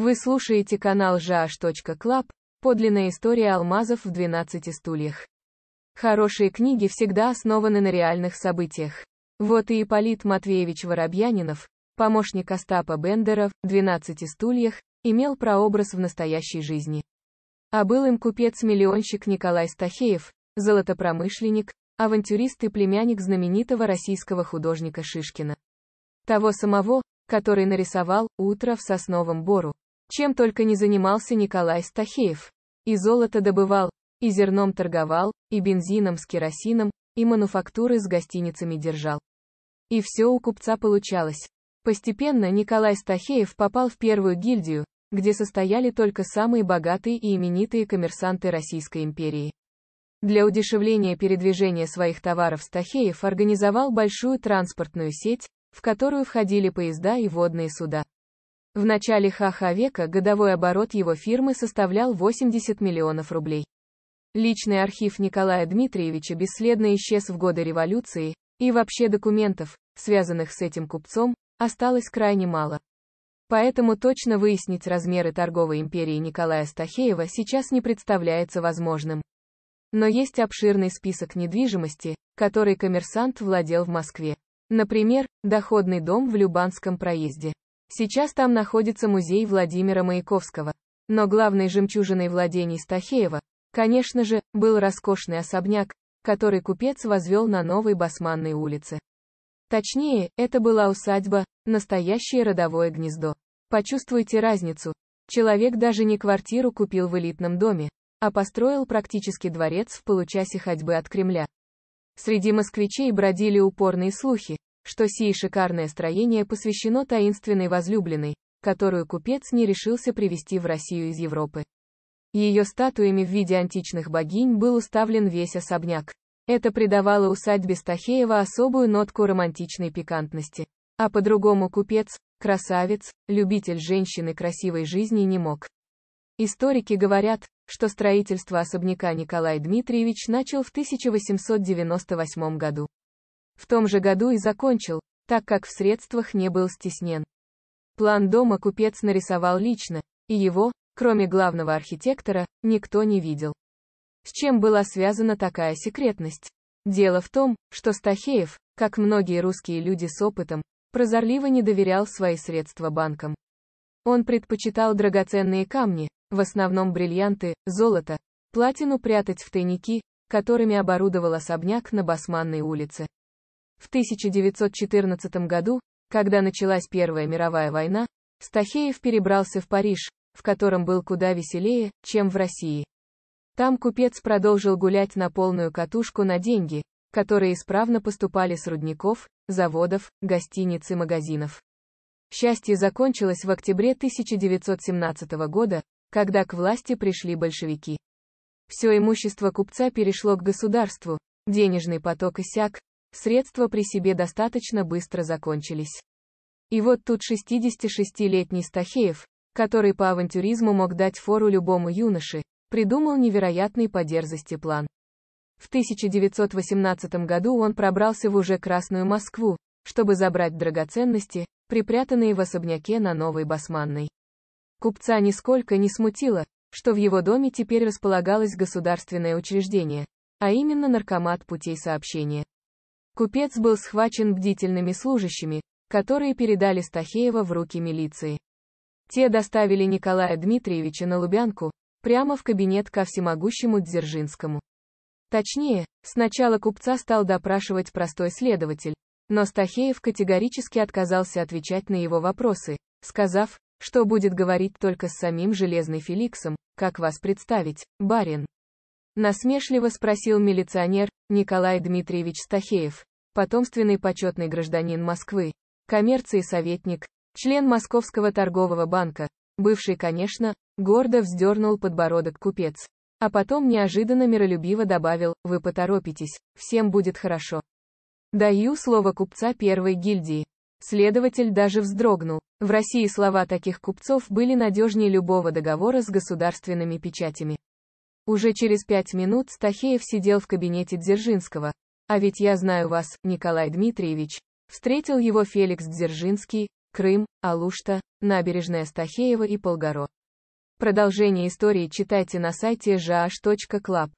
Вы слушаете канал jh.club, подлинная история алмазов в 12 стульях. Хорошие книги всегда основаны на реальных событиях. Вот и Ипполит Матвеевич Воробьянинов, помощник Остапа Бендера в 12 стульях, имел прообраз в настоящей жизни. А был им купец-миллионщик Николай Стахеев, золотопромышленник, авантюрист и племянник знаменитого российского художника Шишкина. Того самого, который нарисовал «Утро в сосновом бору». Чем только не занимался Николай Стахеев. И золото добывал, и зерном торговал, и бензином с керосином, и мануфактуры с гостиницами держал. И все у купца получалось. Постепенно Николай Стахеев попал в первую гильдию, где состояли только самые богатые и именитые коммерсанты Российской империи. Для удешевления передвижения своих товаров Стахеев организовал большую транспортную сеть, в которую входили поезда и водные суда. В начале ха-ха века годовой оборот его фирмы составлял 80 миллионов рублей. Личный архив Николая Дмитриевича бесследно исчез в годы революции, и вообще документов, связанных с этим купцом, осталось крайне мало. Поэтому точно выяснить размеры торговой империи Николая Стахеева сейчас не представляется возможным. Но есть обширный список недвижимости, который коммерсант владел в Москве. Например, доходный дом в Любанском проезде. Сейчас там находится музей Владимира Маяковского. Но главной жемчужиной владений Стахеева, конечно же, был роскошный особняк, который купец возвел на новой Басманной улице. Точнее, это была усадьба, настоящее родовое гнездо. Почувствуйте разницу. Человек даже не квартиру купил в элитном доме, а построил практически дворец в получасе ходьбы от Кремля. Среди москвичей бродили упорные слухи, что сие шикарное строение посвящено таинственной возлюбленной, которую купец не решился привезти в Россию из Европы. Ее статуями в виде античных богинь был уставлен весь особняк. Это придавало усадьбе Стахеева особую нотку романтичной пикантности. А по-другому купец, красавец, любитель женщины красивой жизни не мог. Историки говорят, что строительство особняка Николай Дмитриевич начал в 1898 году. В том же году и закончил, так как в средствах не был стеснен. План дома купец нарисовал лично, и его, кроме главного архитектора, никто не видел. С чем была связана такая секретность? Дело в том, что Стахеев, как многие русские люди с опытом, прозорливо не доверял свои средства банкам. Он предпочитал драгоценные камни, в основном бриллианты, золото, платину прятать в тайники, которыми оборудовал особняк на Басманной улице. В 1914 году, когда началась Первая мировая война, Стахеев перебрался в Париж, в котором был куда веселее, чем в России. Там купец продолжил гулять на полную катушку на деньги, которые исправно поступали с рудников, заводов, гостиниц и магазинов. Счастье закончилось в октябре 1917 года, когда к власти пришли большевики. Все имущество купца перешло к государству, денежный поток иссяк, Средства при себе достаточно быстро закончились. И вот тут 66-летний Стахеев, который по авантюризму мог дать фору любому юноше, придумал невероятный по дерзости план. В 1918 году он пробрался в уже Красную Москву, чтобы забрать драгоценности, припрятанные в особняке на Новой Басманной. Купца нисколько не смутило, что в его доме теперь располагалось государственное учреждение, а именно наркомат путей сообщения. Купец был схвачен бдительными служащими, которые передали Стахеева в руки милиции. Те доставили Николая Дмитриевича на Лубянку, прямо в кабинет ко всемогущему Дзержинскому. Точнее, сначала купца стал допрашивать простой следователь, но Стахеев категорически отказался отвечать на его вопросы, сказав, что будет говорить только с самим Железный Феликсом, как вас представить, барин. Насмешливо спросил милиционер, Николай Дмитриевич Стахеев, потомственный почетный гражданин Москвы, коммерции советник, член Московского торгового банка, бывший, конечно, гордо вздернул подбородок купец. А потом неожиданно миролюбиво добавил, вы поторопитесь, всем будет хорошо. Даю слово купца первой гильдии. Следователь даже вздрогнул. В России слова таких купцов были надежнее любого договора с государственными печатями. Уже через пять минут Стахеев сидел в кабинете Дзержинского, а ведь я знаю вас, Николай Дмитриевич. Встретил его Феликс Дзержинский, Крым, Алушта, набережная Стахеева и Полгоро. Продолжение истории читайте на сайте жаш.клаб.